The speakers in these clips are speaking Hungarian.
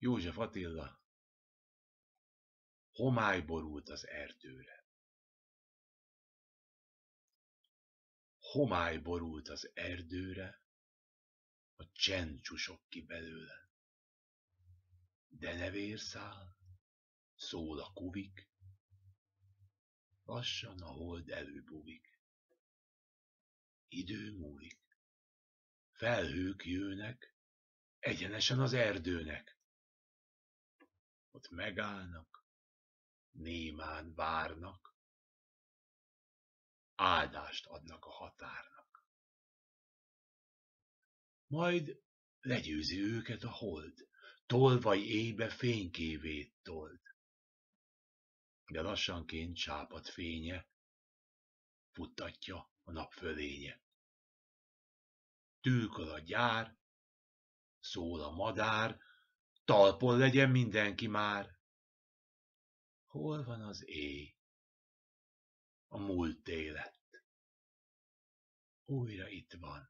József Attila homály borult az erdőre. Homály borult az erdőre, a csend csusok ki belőle. De nevérszál, szól a kuvik, lassan a hold előbúvik. Idő múlik, felhők jőnek, egyenesen az erdőnek. Ott megállnak, némán várnak, áldást adnak a határnak. Majd legyőzi őket a hold, tolvaj éjbe fénykévét told. De lassanként csápat fénye, futtatja a nap fölénye. Tűk a gyár, szól a madár, Talpon legyen mindenki már. Hol van az éj? A múlt élet. Újra itt van.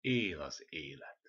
Él az élet.